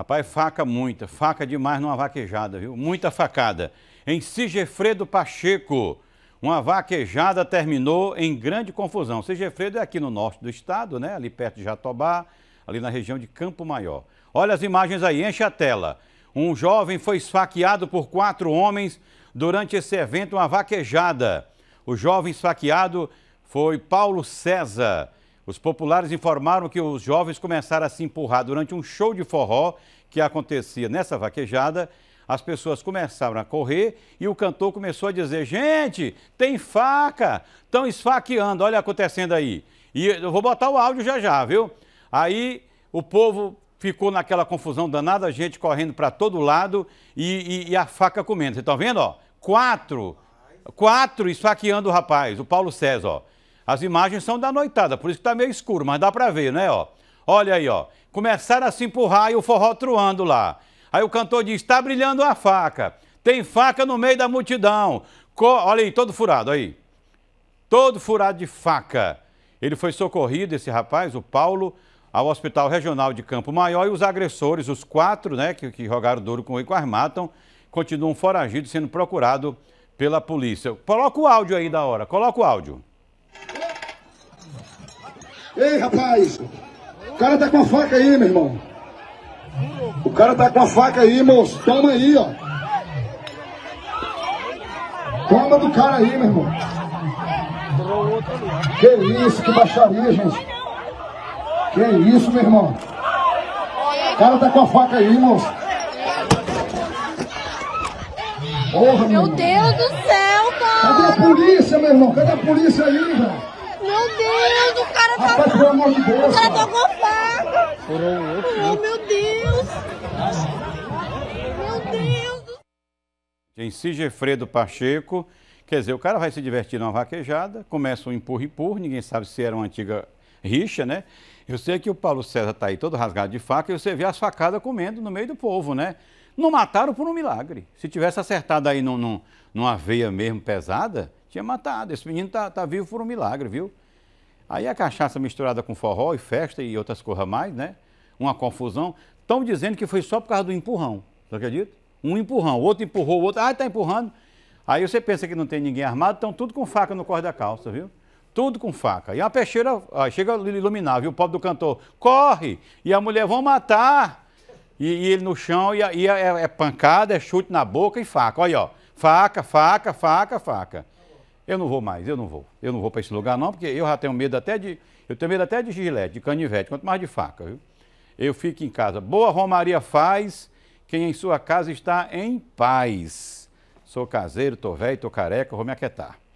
Rapaz, faca muita, faca demais numa vaquejada, viu? Muita facada. Em Sigefredo Pacheco, uma vaquejada terminou em grande confusão. Sigefredo é aqui no norte do estado, né? Ali perto de Jatobá, ali na região de Campo Maior. Olha as imagens aí, enche a tela. Um jovem foi esfaqueado por quatro homens durante esse evento, uma vaquejada. O jovem esfaqueado foi Paulo César, os populares informaram que os jovens começaram a se empurrar durante um show de forró que acontecia nessa vaquejada. As pessoas começaram a correr e o cantor começou a dizer: Gente, tem faca, estão esfaqueando, olha acontecendo aí. E eu vou botar o áudio já já, viu? Aí o povo ficou naquela confusão danada, a gente correndo para todo lado e, e, e, a faca comendo. Vocês estão vendo? Ó? Quatro, quatro esfaqueando o rapaz, o Paulo César. Ó. As imagens são da noitada, por isso que tá meio escuro, mas dá para ver, né, ó. Olha aí, ó. Começaram a se empurrar e o forró truando lá. Aí o cantor diz: "Tá brilhando a faca. Tem faca no meio da multidão." Co Olha aí, todo furado aí. Todo furado de faca. Ele foi socorrido esse rapaz, o Paulo, ao Hospital Regional de Campo Maior e os agressores, os quatro, né, que, que jogaram duro com ele com matam, continuam foragidos sendo procurados pela polícia. Coloca o áudio aí da hora. Coloca o áudio. Ei, rapaz! O cara tá com a faca aí, meu irmão. O cara tá com a faca aí, moço. Toma aí, ó. Toma do cara aí, meu irmão. Que isso, que baixaria, gente. Que isso, meu irmão. O cara tá com a faca aí, moço. Porra, meu Deus do céu, cara. Cadê a polícia, meu irmão? Cadê a polícia aí, velho? Meu Deus do Rapaz, pelo amor de Deus. Cara, tocou gofar. Furou o outro. Oh, meu Deus. Meu Deus. Em Sigefredo Pacheco. Quer dizer, o cara vai se divertir numa vaquejada, começa um empurra-empurra, ninguém sabe se era uma antiga rixa, né? Eu sei que o Paulo César tá aí todo rasgado de faca e você vê as facadas comendo no meio do povo, né? Não mataram por um milagre. Se tivesse acertado aí num, num, numa veia mesmo pesada, tinha matado. Esse menino tá, tá vivo por um milagre, viu? Aí a cachaça misturada com forró e festa e outras coisas mais, né? Uma confusão. Estão dizendo que foi só por causa do empurrão, você acredita? Um empurrão, outro empurrou, o outro, ah, está empurrando. Aí você pensa que não tem ninguém armado, estão tudo com faca no corte da calça, viu? Tudo com faca. E a peixeira ó, ah, chega a iluminar, viu? O pobre do cantor, corre! E a mulher, vão matar! E, e ele no chão, e, e é, é, pancada, é chute na boca e faca. Olha, ó, faca, faca, faca, faca. Eu não vou mais, eu não vou. Eu não vou para esse lugar não, porque eu já tenho medo até de... Eu tenho medo até de gilete, de canivete, quanto mais de faca, viu? Eu fico em casa. Boa romaria faz quem em sua casa está em paz. Sou caseiro, tô velho, tô careca, vou me aquietar.